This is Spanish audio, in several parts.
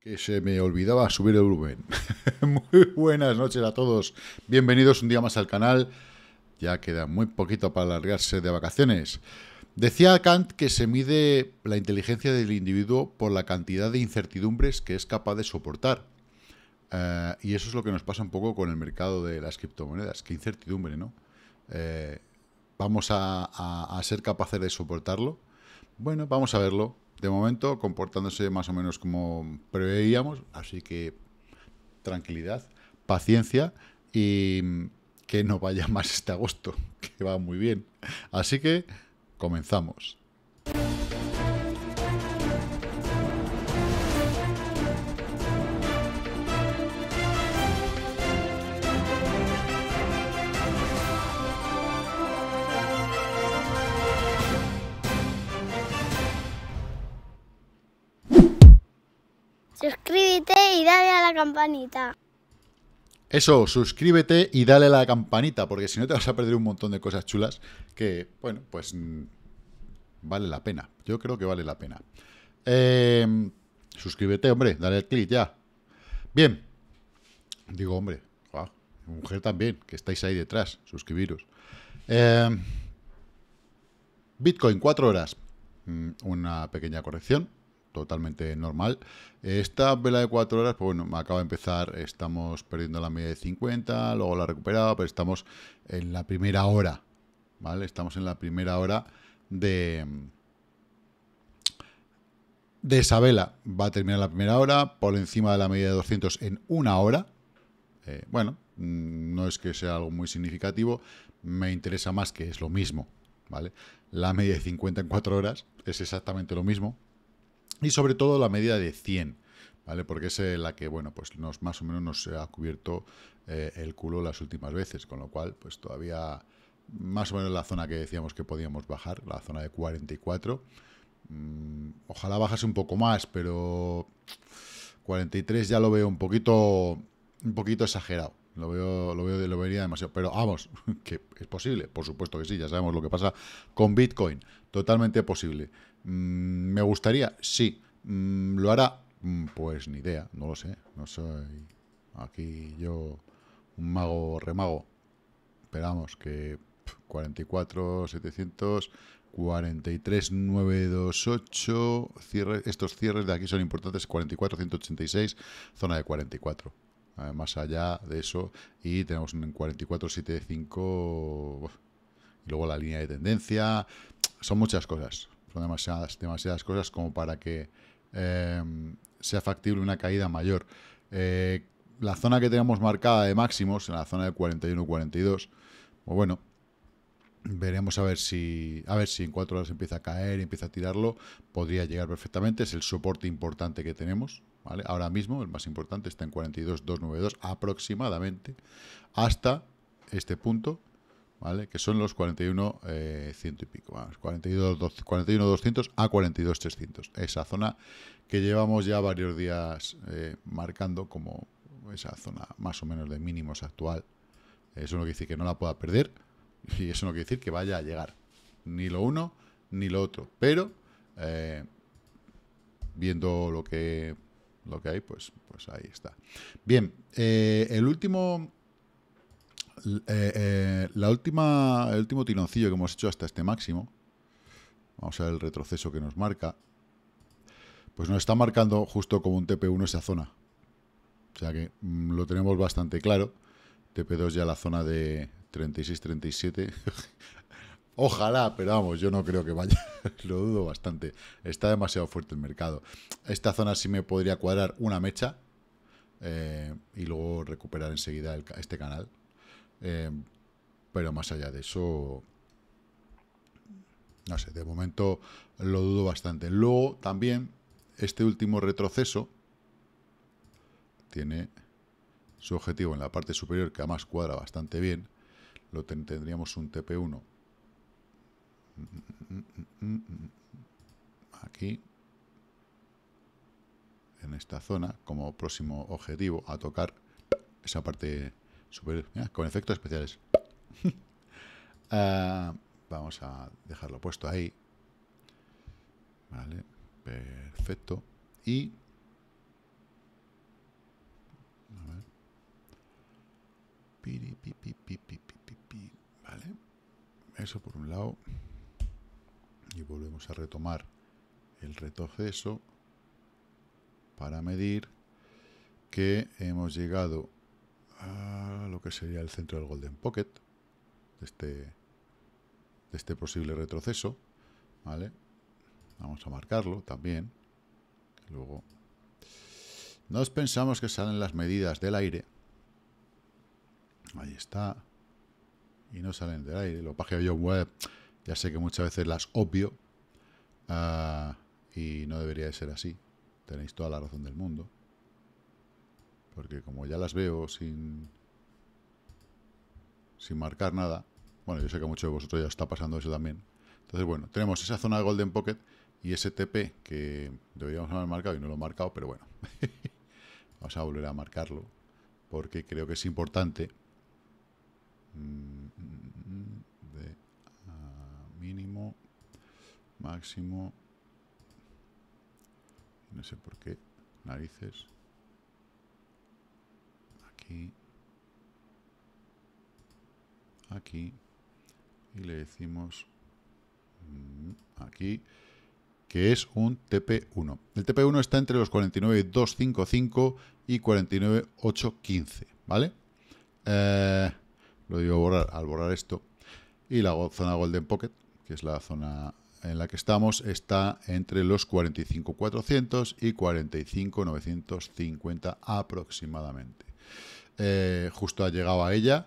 que se me olvidaba subir el volumen. muy buenas noches a todos. Bienvenidos un día más al canal. Ya queda muy poquito para alargarse de vacaciones. Decía Kant que se mide la inteligencia del individuo por la cantidad de incertidumbres que es capaz de soportar. Eh, y eso es lo que nos pasa un poco con el mercado de las criptomonedas. Qué incertidumbre, ¿no? Eh, ¿Vamos a ser capaces de soportarlo? Bueno, vamos a verlo de momento comportándose más o menos como preveíamos, así que tranquilidad, paciencia y que no vaya más este agosto, que va muy bien. Así que comenzamos. suscríbete y dale a la campanita. Eso, suscríbete y dale a la campanita, porque si no te vas a perder un montón de cosas chulas que, bueno, pues mm, vale la pena. Yo creo que vale la pena. Em, suscríbete, hombre, dale el clic ya. Bien. Digo, hombre, mujer también, que estáis ahí detrás, suscribiros. Em, Bitcoin, cuatro horas. Mm, una pequeña corrección totalmente normal. Esta vela de 4 horas, pues bueno, acaba de empezar, estamos perdiendo la media de 50, luego la recuperado... pero estamos en la primera hora, ¿vale? Estamos en la primera hora de, de esa vela. Va a terminar la primera hora, por encima de la media de 200 en una hora. Eh, bueno, mm, no es que sea algo muy significativo, me interesa más que es lo mismo, ¿vale? La media de 50 en 4 horas es exactamente lo mismo, y sobre todo la media de 100, ¿vale? Porque es la que, bueno, pues nos, más o menos nos ha cubierto eh, el culo las últimas veces, con lo cual, pues todavía más o menos la zona que decíamos que podíamos bajar, la zona de 44. Mm, ojalá bajase un poco más, pero 43 ya lo veo un poquito, un poquito exagerado. Lo veo, lo veo, lo vería demasiado. Pero vamos, que es posible, por supuesto que sí, ya sabemos lo que pasa con Bitcoin totalmente posible. Mm, ¿Me gustaría? Sí. Mm, ¿Lo hará? Mm, pues ni idea, no lo sé. No soy aquí yo un mago remago. Esperamos que 44, 700, 43, 928. Cierre, estos cierres de aquí son importantes. 44, 186, zona de 44. más allá de eso, y tenemos un 44, 75. Y luego la línea de tendencia son muchas cosas, son demasiadas, demasiadas cosas como para que em, sea factible una caída mayor. Eh, la zona que tenemos marcada de máximos, en la zona de 41-42, pues bueno, veremos a ver si a ver si en cuatro horas empieza a caer, empieza a tirarlo, podría llegar perfectamente, es el soporte importante que tenemos, ¿vale? Ahora mismo el más importante está en 42-292 aproximadamente hasta este punto que son los 41, eh, ciento y pico, vamos, 42, 41, 200 a 42, 300. Esa zona que llevamos ya varios días eh, marcando como esa zona más o menos de mínimos actual. Eso no quiere decir que no la pueda perder y eso no quiere decir que vaya a llegar. Ni lo uno ni lo otro. Pero eh, viendo lo que, lo que hay, pues, pues ahí está. Bien, el último eh, eh, la última, el último tironcillo que hemos hecho hasta este máximo, vamos a ver el retroceso que nos marca, pues nos está marcando justo como un TP1 esa zona. O sea que mm, lo tenemos bastante claro. TP2 ya la zona de 36-37. Ojalá, pero vamos, yo no creo que vaya. lo dudo bastante. Está demasiado fuerte el mercado. Esta zona sí me podría cuadrar una mecha. Eh, y luego recuperar enseguida este canal. Em, pero más allá de eso, no sé, de momento lo dudo bastante. Luego también este último retroceso tiene su objetivo en la parte superior, que además cuadra bastante bien. Lo tendríamos un TP1 aquí en esta zona como próximo objetivo a tocar esa parte con efectos especiales. Ah, vamos a dejarlo puesto ahí. Vale, perfecto. Y... vale. Eso por un lado. Y volvemos a retomar el retroceso para medir que hemos llegado a lo que sería el centro del Golden Pocket, de este, de este posible retroceso, ¿vale? Vamos a marcarlo también. Luego, nos pensamos que salen las medidas del aire. Ahí está. Y no salen del aire. Lo página yo web, ya sé que muchas veces las obvio. Ah, y no debería de ser así. Tenéis toda la razón del mundo porque como ya las veo sin, sin marcar nada, bueno, yo sé que a muchos de vosotros ya está pasando eso también. Entonces, bueno, tenemos esa zona de Golden Pocket y ese TP que deberíamos haber marcado y no lo he marcado, pero bueno, vamos a volver a marcarlo porque creo que es importante. Mm, mm, mm, mínimo, máximo, no sé por qué, narices aquí, aquí, y le decimos mm, aquí, que es un TP1. El TP1 está entre los 49.255 y 49.815, ¿vale? Eh, lo digo borrar, al borrar esto. Y la zona Golden Pocket, que es la zona en la que estamos, está entre los 45.400 y 45.950 aproximadamente. Eh, justo ha llegado a ella.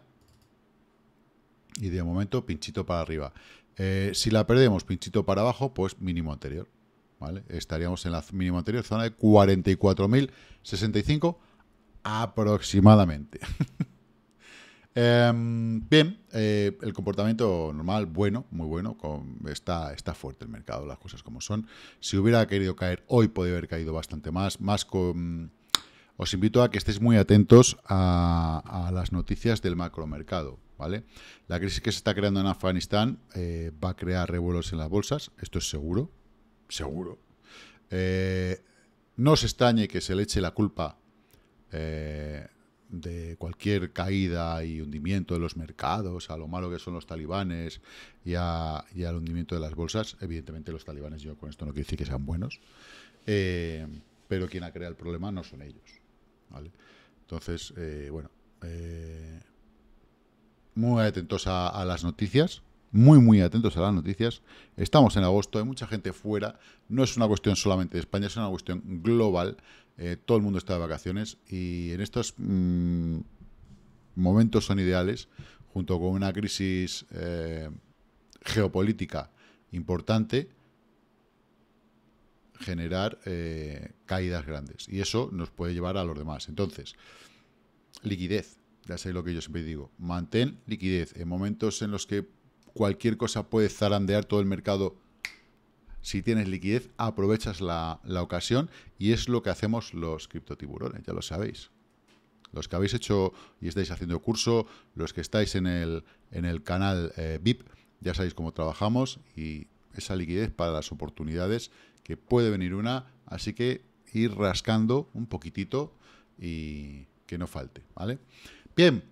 Y de momento, pinchito para arriba. Eh, si la perdemos, pinchito para abajo, pues mínimo anterior. ¿vale? Estaríamos en la mínimo anterior, zona de 44.065 aproximadamente. Em, bien, eh, el comportamiento normal, bueno, muy bueno. está, está fuerte el mercado, las cosas como son. Si hubiera querido caer hoy, podría haber caído bastante más. Más con os invito a que estéis muy atentos a, las noticias del macromercado. ¿Vale? La crisis que se está creando en Afganistán eh, va a crear revuelos en las bolsas, esto es seguro, seguro. Eh, no se extrañe que se le eche la culpa eh, de cualquier caída y hundimiento de los mercados, a lo malo que son los talibanes y, al hundimiento de las bolsas. Evidentemente los talibanes, yo con esto no quiero decir que sean buenos, pero quien ha creado el problema no son ellos. ¿vale? Entonces, eh, bueno, eh, muy atentos a, las noticias, muy, muy atentos a las noticias. Estamos en agosto, hay mucha gente fuera, no es una cuestión solamente de España, es una cuestión global. Eh, todo el mundo está de vacaciones y en estos mm, momentos son ideales, junto con una crisis geopolítica importante, generar eh, caídas grandes. Y eso nos puede llevar a los demás. Entonces, liquidez. Ya sé lo que yo siempre digo. Mantén liquidez. En momentos en los que cualquier cosa puede zarandear todo el mercado, si tienes liquidez, aprovechas la, ocasión y es lo que hacemos los criptotiburones, ya lo sabéis los que habéis hecho y estáis haciendo curso, los que estáis en el, en el canal eh, VIP, ya sabéis cómo trabajamos y esa liquidez para las oportunidades que puede venir una, así que ir rascando un poquitito y que no falte, ¿vale? Bien,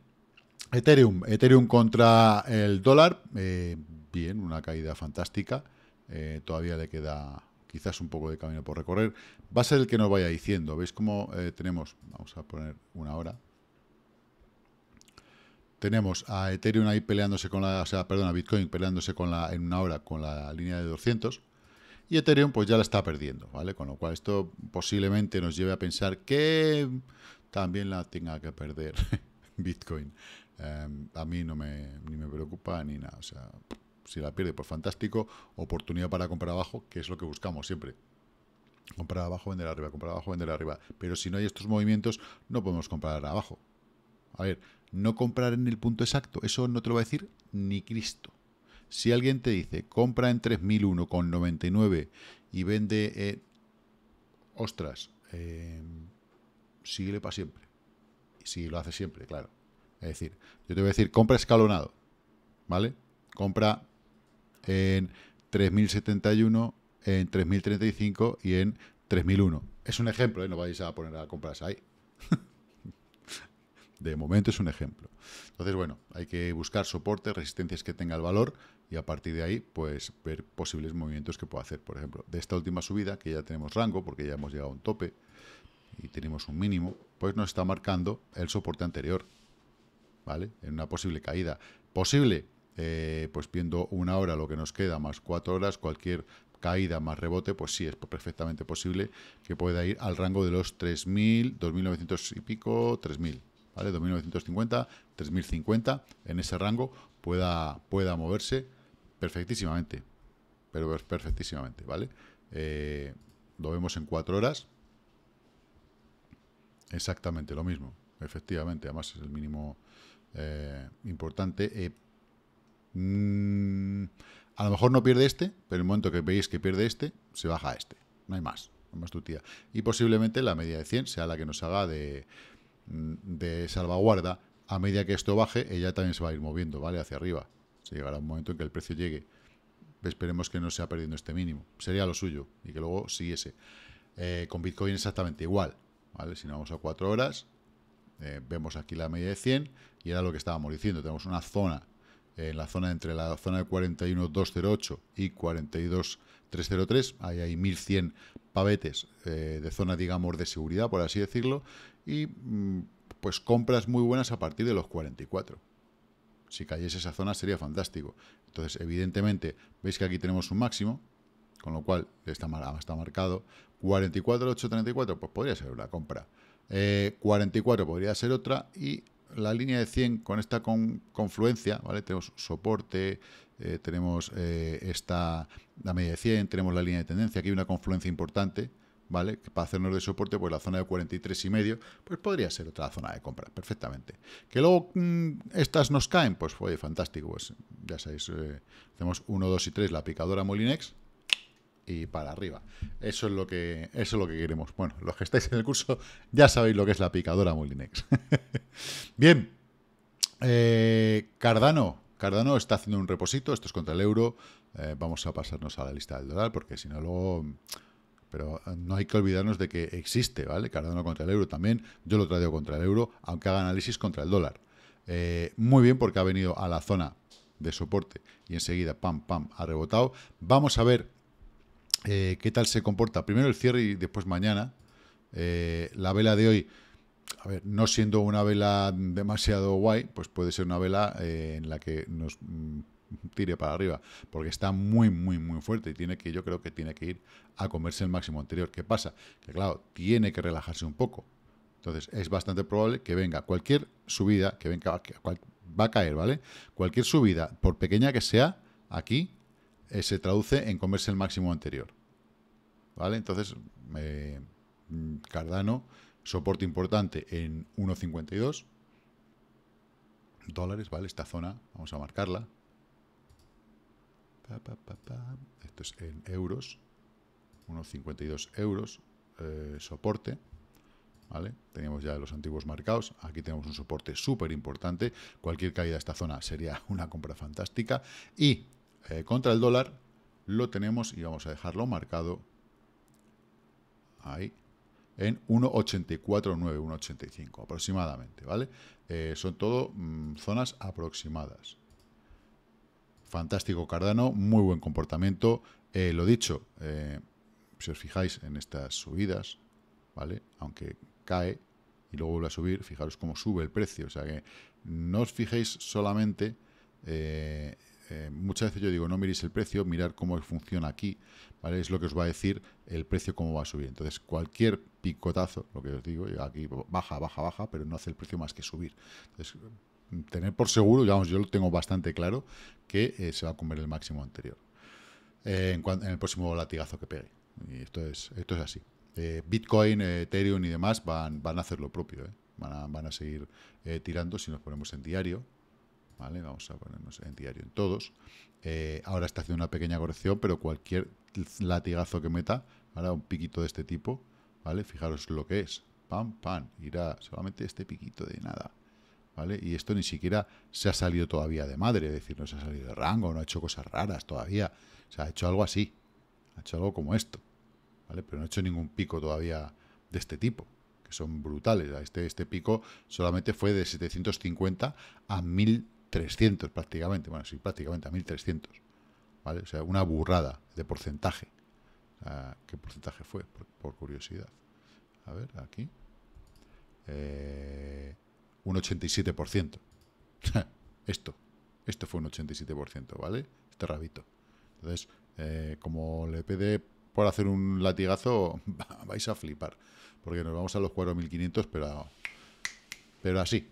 Ethereum, Ethereum contra el dólar, eh, bien, una caída fantástica, eh, todavía le queda quizás un poco de camino por recorrer, va a ser el que nos vaya diciendo, ¿veis cómo eh, tenemos, vamos a poner una hora, tenemos a Ethereum ahí peleándose con la, o sea, perdón, a Bitcoin peleándose con la, en una hora con la línea de 200, y Ethereum pues ya la está perdiendo, ¿vale? Con lo cual esto posiblemente nos lleve a pensar que también la tenga que perder Bitcoin. Em, a mí no me, me preocupa ni nada, o sea, si la pierde, pues fantástico, oportunidad para comprar abajo, que es lo que buscamos siempre. Comprar abajo, vender arriba, comprar abajo, vender arriba. Pero si no hay estos movimientos, no podemos comprar abajo. A ver, no comprar en el punto exacto, eso no te lo va a decir ni Cristo. Si alguien te dice, compra en 3001,99 y vende, eh, ostras, sigue eh, síguele para siempre. Si lo hace siempre, claro. Es decir, yo te voy a decir, compra escalonado, ¿vale? Compra en 3071, en 3035 y en 3001. Es un ejemplo, ¿eh? no vais a poner a compras ahí. De momento es un ejemplo. Entonces, bueno, hay que buscar soporte, resistencias que tenga el valor y a partir de ahí, pues ver posibles movimientos que pueda hacer. Por ejemplo, de esta última subida, que ya tenemos rango, porque ya hemos llegado a un tope y tenemos un mínimo, pues nos está marcando el soporte anterior, ¿vale? En una posible caída. Posible, eh, pues viendo una hora lo que nos queda, más cuatro horas, cualquier caída más rebote, pues sí, es perfectamente posible que pueda ir al rango de los 3.000, 2.900 y pico, 3.000. ¿Vale? 2950, 3050, en ese rango pueda, pueda moverse perfectísimamente. Pero perfectísimamente, ¿vale? Eh, lo vemos en cuatro horas. Exactamente lo mismo, efectivamente. Además es el mínimo eh, importante. Eh, mm, a lo mejor no pierde este, pero en el momento que veis que pierde este, se baja a este. No hay más, no hay más tía. Y posiblemente la media de 100 sea la que nos haga de, mm, de salvaguarda. A medida que esto baje, ella también se va a ir moviendo, ¿vale? Hacia arriba. Se llegará un momento en que el precio llegue. Esperemos que no sea perdiendo este mínimo. Sería lo suyo y que luego siguiese. Eh, con Bitcoin exactamente igual. ¿vale? Si nos vamos a 4 horas, eh, vemos aquí la media de 100 y era lo que estábamos diciendo. Tenemos una zona, en la zona entre la zona de 41.208 y 42.303. Ahí hay 1.100 pavetes eh, de zona, digamos, de seguridad, por así decirlo. Y mm, pues compras muy buenas a partir de los 44. Si cayese esa zona sería fantástico. Entonces, evidentemente, veis que aquí tenemos un máximo, con lo cual está, está marcado. 44.834, pues podría ser una compra. 44 eh, podría ser otra y la línea de 100 con esta confluencia, ¿vale? Tenemos soporte, eh, tenemos eh, esta, la media de 100, tenemos la línea de tendencia, aquí hay una confluencia importante, ¿vale? Para hacernos de soporte, pues la zona de 43 y medio, pues podría ser otra zona de compra, perfectamente. Que luego mm, estas nos caen, pues oye, fantástico, pues ya sabéis, eh, hacemos 1, 2 y 3 la picadora Molinex y para arriba. Eso es lo que eso es lo que queremos. Bueno, los que estáis en el curso ya sabéis lo que es la picadora Molinex. Bien. Eh, Cardano, Cardano está haciendo un reposito, esto es contra el euro. Eh, vamos a pasarnos a la lista del dólar porque si no luego pero eh, no hay que olvidarnos de que existe, ¿vale? Cardano contra el euro también. Yo lo traigo contra el euro, aunque haga análisis contra el dólar. Eh, muy bien porque ha venido a la zona de soporte y enseguida, pam, pam, ha rebotado. Vamos a ver eh, qué tal se comporta. Primero el cierre y después mañana. la vela de hoy, a ver, no siendo una vela demasiado guay, pues puede ser una vela en la que nos mm, tire para arriba, porque está muy, muy, muy fuerte y tiene que, yo creo que tiene que ir a comerse el máximo anterior. ¿Qué pasa? Que claro, tiene que relajarse un poco. Entonces es bastante probable que venga cualquier subida, que venga, va a caer, ¿vale? Cualquier subida, por pequeña que sea, aquí eh, se traduce en comerse el máximo anterior. ¿Vale? Entonces, mm, Cardano, soporte importante en 1.52 dólares, ¿vale? Esta zona, vamos a marcarla, esto es en euros. Unos 52 euros. Eh, soporte. ¿Vale? Teníamos ya los antiguos marcados. Aquí tenemos un soporte súper importante. Cualquier caída a esta zona sería una compra fantástica. Y eh, contra el dólar lo tenemos y vamos a dejarlo marcado ahí en 1.849, 1.85 aproximadamente, ¿vale? Eh, son todo mm, zonas aproximadas fantástico Cardano, muy buen comportamiento. Eh, lo dicho, eh, si os fijáis en estas subidas, ¿vale? Aunque cae y luego vuelve a subir, fijaros cómo sube el precio. O sea que no os fijéis solamente... Eh, muchas veces yo digo, no miréis el precio, mirar cómo funciona aquí, Es lo que os va a decir el precio cómo va a subir. Entonces, cualquier picotazo, lo que os digo, aquí baja, baja, baja, pero no hace el precio más que subir tener por seguro, digamos, yo lo tengo bastante claro, que eh, se va a comer el máximo anterior. Eh, en, el próximo latigazo que pegue. Y esto es, esto es así. Eh, Bitcoin, Ethereum y demás van, van a hacer lo propio. Van a, seguir tirando si nos ponemos en diario. ¿Vale? Vamos a ponernos en diario en todos. ahora está haciendo una pequeña corrección, pero cualquier latigazo que meta, ahora un piquito de este tipo, ¿vale? Fijaros lo que es. Pam, pam, irá solamente este piquito de nada y esto ni siquiera se ha salido todavía de madre, es decir, no se ha salido de rango, no ha hecho cosas raras todavía, o sea, ha hecho algo así, ha hecho algo como esto, ¿vale? Pero no ha hecho ningún pico todavía de este tipo, que son brutales, este, este pico solamente fue de 750 a 1300 prácticamente, bueno, sí, prácticamente a 1300, ¿vale? O sea, una burrada de porcentaje. ¿Qué porcentaje fue? Por, por curiosidad. A ver, aquí. Eh, un 87%. esto, esto fue un 87%, ¿vale? Este rabito. Entonces, eh, como le pede por hacer un latigazo, vais a flipar, porque nos vamos a los 4.500, pero, pero así.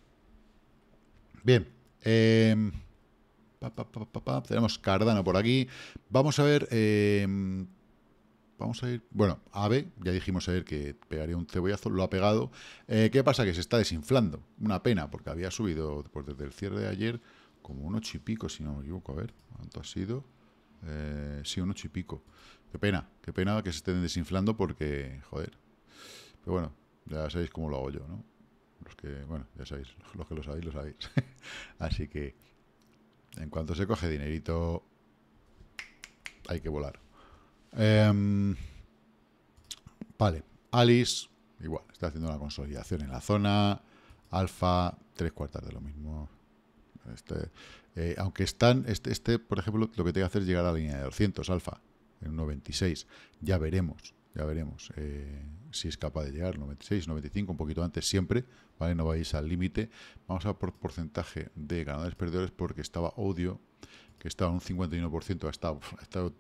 Bien, em, tenemos Cardano por aquí. Vamos a ver... Em, Vamos a ir. Bueno, AVE, ya dijimos ayer que pegaría un cebollazo, lo ha pegado. Eh, ¿Qué pasa? Que se está desinflando. Una pena, porque había subido pues, desde el cierre de ayer como un ocho y pico, si no me equivoco. A ver, ¿cuánto ha sido? Eh, sí, un ocho y pico. Qué pena, qué pena que se estén desinflando porque, joder. Pero bueno, ya sabéis cómo lo hago yo, ¿no? Los que, bueno, ya sabéis, los que lo sabéis, lo sabéis. Así que, en cuanto se coge dinerito, hay que volar. Em, vale, Alice, igual, está haciendo una consolidación en la zona. Alfa, tres cuartas de lo mismo. Este, eh, aunque están, este, este, por ejemplo, lo que tiene que hacer es llegar a la línea de 200, alfa, en 96. Ya veremos, ya veremos eh, si es capaz de llegar, 96, 95, un poquito antes siempre, ¿vale? No vais al límite. Vamos a por porcentaje de ganadores perdedores porque estaba odio que está un 51%, ha estado,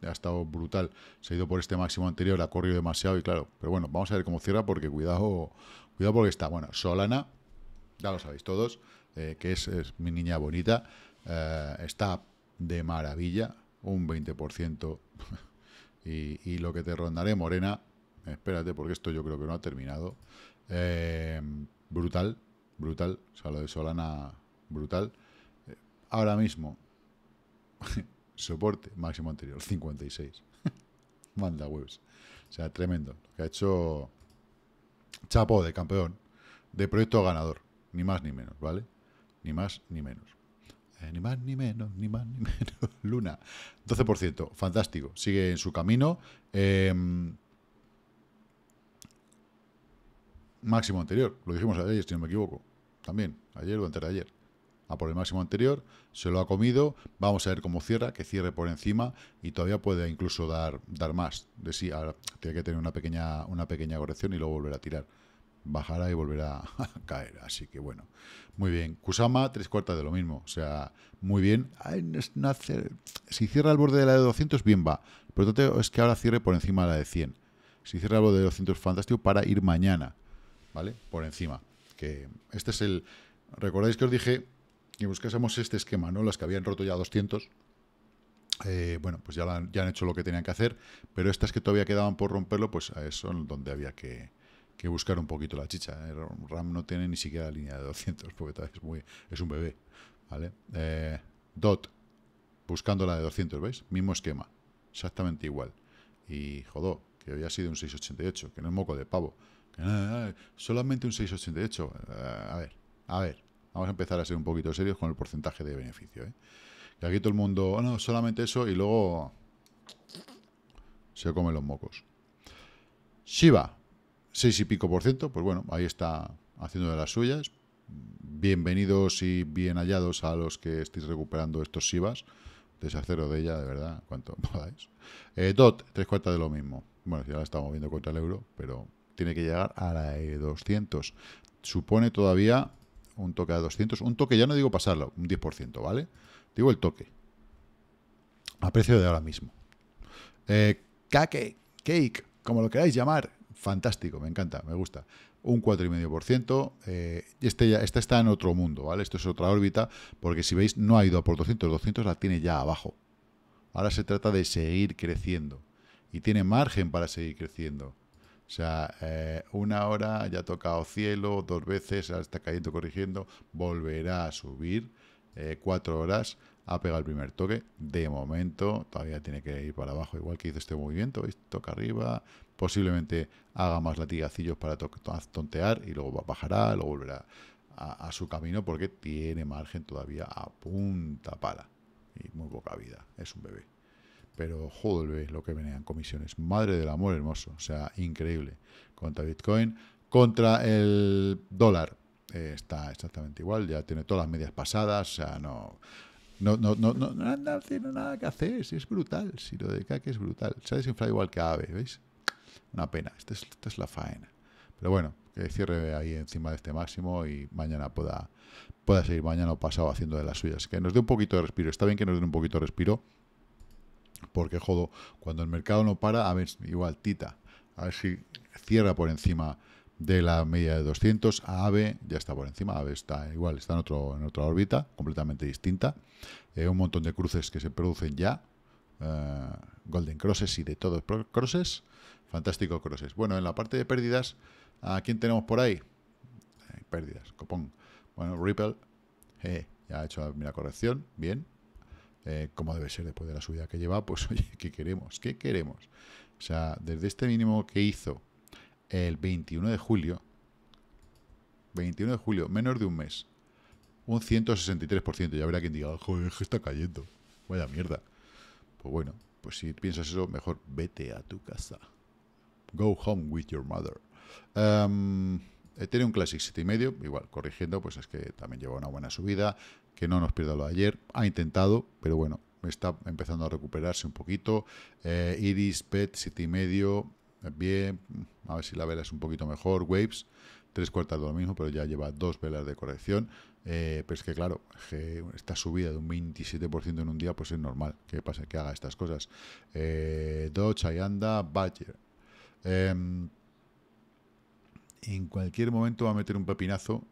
ha estado, brutal, se ha ido por este máximo anterior, ha corrido demasiado y claro, pero bueno, vamos a ver cómo cierra porque cuidado, cuidado porque está, bueno, Solana, ya lo sabéis todos, eh, que es, mi niña bonita, eh, está de maravilla, un 20%, y, lo que te rondaré, Morena, espérate porque esto yo creo que no ha terminado, eh, brutal, brutal, o sea, lo de Solana, brutal. ahora mismo Soporte máximo anterior, 56. Manda webs. O sea, tremendo. que ha hecho Chapo de campeón, de proyecto ganador. Ni más ni menos, ¿vale? Ni más ni menos. Eh, ni más ni menos, ni más ni menos. Luna, 12%. Fantástico. Sigue en su camino. Em, máximo anterior. Lo dijimos ayer, si no me equivoco. También, ayer o antes ayer a por el máximo anterior, se lo ha comido, vamos a ver cómo cierra, que cierre por encima y todavía puede incluso dar, dar más de sí, ahora tiene que tener una pequeña, una pequeña corrección y luego volver a tirar. Bajará y volverá a caer, así que bueno. Muy bien, Kusama, tres cuartas de lo mismo, o sea, muy bien. Si cierra el borde de la de 200, bien va, pero tanto es que ahora cierre por encima de la de 100. Si cierra el borde de 200, fantástico, para ir mañana, ¿vale? Por encima. Que este es el... ¿Recordáis que os dije y buscásemos este esquema, ¿no? Las que habían roto ya 200, eh, bueno, pues ya, ya, han hecho lo que tenían que hacer, pero estas que todavía quedaban por romperlo, pues eh, son donde había que, buscar un poquito la chicha. ¿eh? RAM no tiene ni siquiera la línea de 200, porque es, muy, es un bebé, ¿vale? DOT, buscando la de 200, ¿veis? Mismo esquema, exactamente igual. Y jodó, que había sido un 688, que no es moco de pavo. solamente un 688, a ver, a ver, vamos a empezar a ser un poquito serios con el porcentaje de beneficio. ¿eh? Que aquí todo el mundo, Bueno, oh, no, solamente eso y luego se comen los mocos. Shiba, 6 y pico por ciento, pues bueno, ahí está haciendo de las suyas. Bienvenidos y bien hallados a los que estéis recuperando estos Shivas. Deshaceros de ella, de verdad, cuanto podáis. Eh, DOT, tres cuartas de lo mismo. Bueno, ya la estamos viendo contra el euro, pero tiene que llegar a la E200. Supone todavía un toque a 200, un toque ya no digo pasarlo, un 10%, ¿vale? Digo el toque, a precio de ahora mismo. Eh, cake, cake, como lo queráis llamar, fantástico, me encanta, me gusta. Un 4,5%. y eh, este, ya, este está en otro mundo, ¿vale? Esto es otra órbita, porque si veis, no ha ido a por 200, 200 la tiene ya abajo. Ahora se trata de seguir creciendo y tiene margen para seguir creciendo. O sea, eh, una hora ya ha tocado cielo dos veces, ahora está cayendo, corrigiendo, volverá a subir eh, cuatro horas, ha pegado el primer toque. De momento todavía tiene que ir para abajo, igual que hizo este movimiento, toca arriba, posiblemente haga más latigacillos para tontear y luego bajará, luego volverá a, a su camino porque tiene margen todavía a punta pala y muy poca vida, es un bebé. Pero joder, lo que venían comisiones. Madre del amor hermoso. O sea, increíble. Contra Bitcoin. Contra el dólar. Eh, está exactamente igual. Ya tiene todas las medias pasadas. O sea, no. No, no, no, no, tiene nada que hacer, es brutal, si lo de que es brutal. Se ha desinflado igual que AVE, ¿veis? Una pena, esta es, la faena. Pero bueno, que cierre ahí encima de este máximo y mañana pueda, pueda seguir mañana o pasado haciendo de las suyas. Que nos dé un poquito de respiro. Está bien que nos dé un poquito de respiro porque, jodo, cuando el mercado no para, a ver, igual Tita, a ver si cierra por encima de la media de 200, AVE ya está por encima, AVE está igual, está en, otro, en otra órbita completamente distinta, eh, un montón de cruces que se producen ya, eh, Golden Crosses y de todos crosses, fantástico crosses. Bueno, en la parte de pérdidas, ¿a quién tenemos por ahí? Eh, pérdidas, copón. Bueno, Ripple, ya ha hecho la primera corrección, bien, eh, como debe ser después de la subida que lleva, pues oye, ¿qué queremos? ¿Qué queremos? O sea, desde este mínimo que hizo el 21 de julio, 21 de julio, menos de un mes, un 163%, ya habrá quien diga, joder, que está cayendo, vaya mierda. Pues bueno, pues si piensas eso, mejor vete a tu casa. Go home with your mother. Em, eh, tiene un Classic 7,5, igual, corrigiendo, pues es que también lleva una buena subida, que no nos pierda lo de ayer, ha intentado, pero bueno, está empezando a recuperarse un poquito. Eh, Iris, Pet, 7,5, eh, bien, a ver si la vela es un poquito mejor, Waves, tres cuartas de lo mismo, pero ya lleva dos velas de corrección. pero es que claro, esta subida de un 27% en un día, pues es normal que pase, que haga estas cosas. Eh, Dodge, anda, Badger. Em, en cualquier momento va a meter un pepinazo.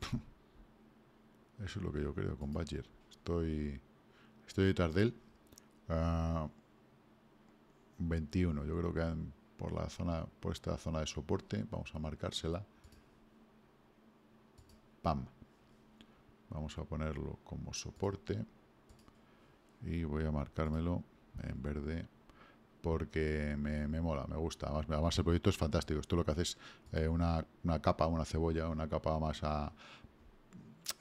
Eso es lo que yo creo con Badger. Estoy, estoy detrás de él. 21, ah, yo creo que por la zona, por esta zona de soporte, vamos a marcársela. Pam. Vamos a ponerlo como soporte. Y voy a marcármelo en verde porque me, mola, me gusta. Además, el proyecto es fantástico. Esto lo que haces eh, una, capa, una cebolla, una capa más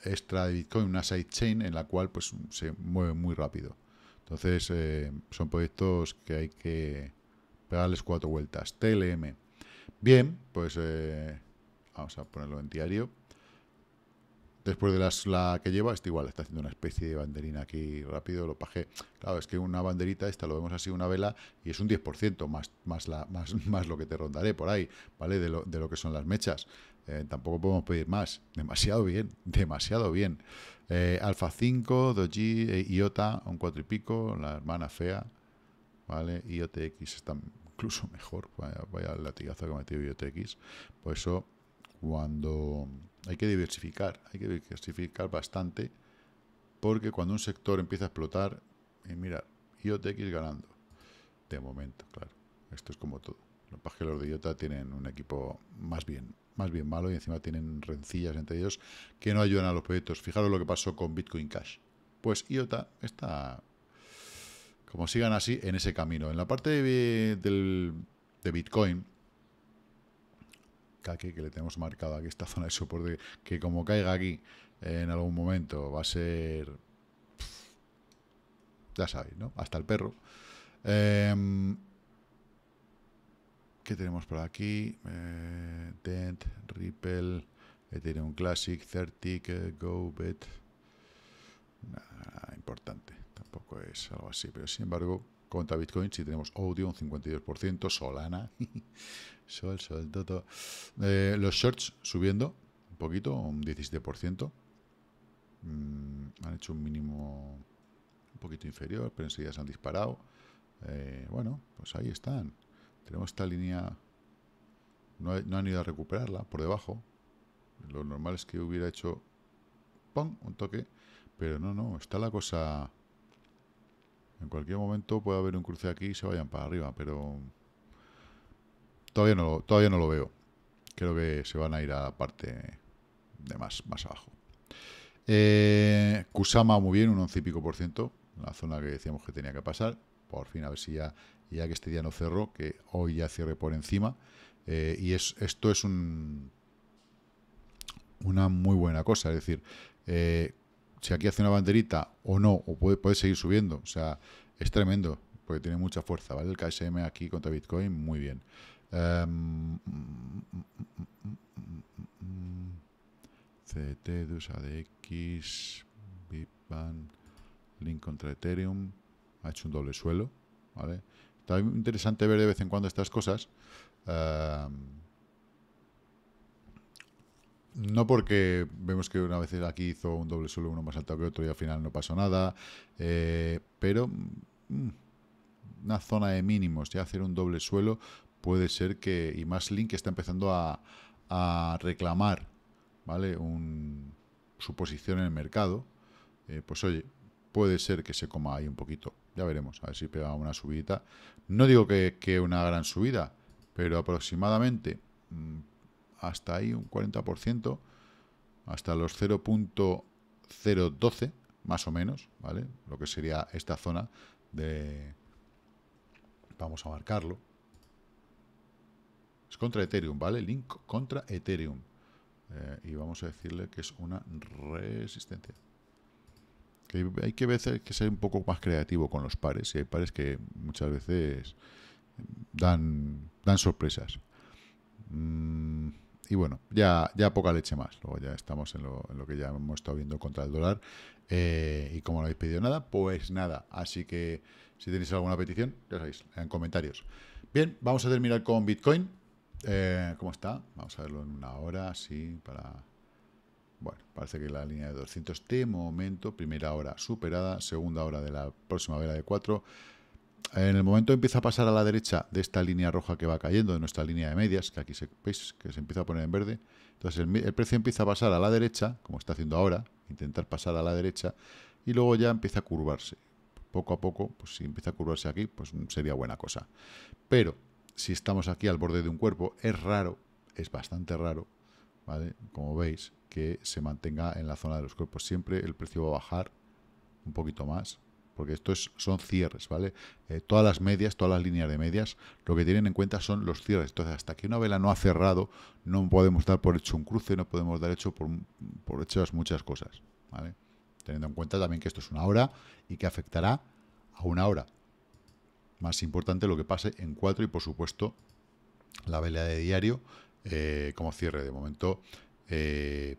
extra de Bitcoin, una sidechain en la cual pues se mueve muy rápido. Entonces, eh, son proyectos que hay que pegarles cuatro vueltas. TLM. Bien, pues eh, vamos a ponerlo en diario. Después de las, la que lleva, está igual, está haciendo una especie de banderina aquí rápido, lo paje. Claro, es que una banderita, esta lo vemos así, una vela, y es un 10% más, más, la, más, lo que te rondaré por ahí, ¿vale? De lo, que son las mechas. Eh, tampoco podemos pedir más. Demasiado bien, demasiado bien. Alfa 5, 2G, IOTA, un 4 y pico, la hermana fea, ¿vale? IOTX está incluso mejor, vaya, vaya latigazo que ha metido IOTX. Por eso, cuando hay que diversificar, hay que diversificar bastante, porque cuando un sector empieza a explotar, y eh, mira, IoTX ganando, de momento, claro, esto es como todo. Los que los de IOTA tienen un equipo más bien, más bien malo y encima tienen rencillas entre ellos que no ayudan a los proyectos. Fijaros lo que pasó con Bitcoin Cash. Pues IOTA está, como sigan así, en ese camino. En la parte de Bitcoin, que le tenemos marcado aquí, esta zona de soporte, que como caiga aquí en algún momento va a ser... Ya sabéis, ¿no? Hasta el perro. Em, ¿Qué tenemos por aquí? Eh, Dent, Ripple, un Classic, Certic, eh, go, bet nada importante, tampoco es algo así, pero sin embargo contra Bitcoin, si tenemos audio, un 52%, Solana, Sol, Sol, todo eh, los shorts subiendo un poquito, un 17%. Mm, han hecho un mínimo un poquito inferior, pero enseguida se han disparado. Eh, bueno, pues ahí están. Tenemos esta línea, no, no han ido a recuperarla por debajo. Lo normal es que hubiera hecho ¡pum! un toque, pero no, no, está la cosa en cualquier momento puede haber un cruce aquí y se vayan para arriba, pero todavía no, todavía no lo veo. Creo que se van a ir a la parte de más, más abajo. Eh, Kusama muy bien, un 11 y pico por ciento, la zona que decíamos que tenía que pasar. Por fin, a ver si ya, ya que este día no cerró, que hoy ya cierre por encima. Eh, y es, esto es un, una muy buena cosa, es decir, eh, si aquí hace una banderita o no, o puede, seguir subiendo. O sea, es tremendo, porque tiene mucha fuerza, ¿vale? El KSM aquí contra Bitcoin, muy bien. Em, Ct, DUS, ADX, Bitban, Link contra Ethereum. Ha hecho un doble suelo, ¿vale? Está interesante ver de vez en cuando estas cosas. Em, no porque vemos que una vez aquí hizo un doble suelo uno más alto que otro y al final no pasó nada, eh, pero mm, una zona de mínimos, ya hacer un doble suelo puede ser que, y más Link está empezando a, reclamar ¿vale? Un, su posición en el mercado, eh, pues oye, puede ser que se coma ahí un poquito, ya veremos, a ver si pega una subida. No digo que, una gran subida, pero aproximadamente... Mm, hasta ahí un 40%, hasta los 0.012 más o menos, ¿vale? Lo que sería esta zona de... Vamos a marcarlo. Es contra Ethereum, ¿vale? Link contra Ethereum. Eh, y vamos a decirle que es una resistencia. hay que veces que ser un poco más creativo con los pares. Y hay pares que muchas veces eh, dan, dan sorpresas. Mm. Y bueno, ya, ya poca leche más. Luego ya estamos en lo, que ya hemos estado viendo contra el dólar. Eh, y como no habéis pedido nada, pues nada. Así que si tenéis alguna petición, ya sabéis, en comentarios. Bien, vamos a terminar con Bitcoin. Eh, ¿Cómo está? Vamos a verlo en una hora, sí, para... Bueno, parece que la línea de 200 de momento, primera hora superada, segunda hora de la próxima vela de 4 en el momento empieza a pasar a la derecha de esta línea roja que va cayendo, de nuestra línea de medias, que aquí se, veis que se empieza a poner en verde, entonces el, precio empieza a pasar a la derecha, como está haciendo ahora, intentar pasar a la derecha, y luego ya empieza a curvarse. Poco a poco, pues si empieza a curvarse aquí, pues sería buena cosa. Pero si estamos aquí al borde de un cuerpo, es raro, es bastante raro, ¿vale? Como veis, que se mantenga en la zona de los cuerpos. Siempre el precio va a bajar un poquito más, porque esto es, son cierres, ¿vale? Eh, todas las medias, todas las líneas de medias, lo que tienen en cuenta son los cierres. Entonces, hasta que una vela no ha cerrado, no podemos dar por hecho un cruce, no podemos dar hecho por, por hechas muchas cosas, ¿vale? Teniendo en cuenta también que esto es una hora y que afectará a una hora. Más importante lo que pase en cuatro y, por supuesto, la vela de diario eh, como cierre. De momento, eh,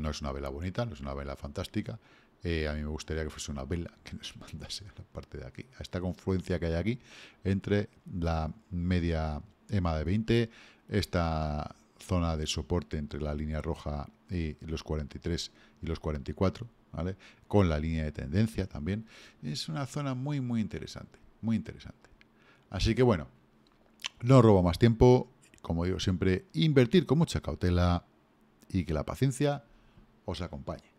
no es una vela bonita, no es una vela fantástica, eh, a mí me gustaría que fuese una vela que nos mandase a la parte de aquí, a esta confluencia que hay aquí entre la media EMA de 20, esta zona de soporte entre la línea roja y los 43 y los 44, ¿vale? Con la línea de tendencia también. Es una zona muy, muy interesante, muy interesante. Así que bueno, no robo más tiempo. Como digo siempre, invertir con mucha cautela y que la paciencia os acompañe.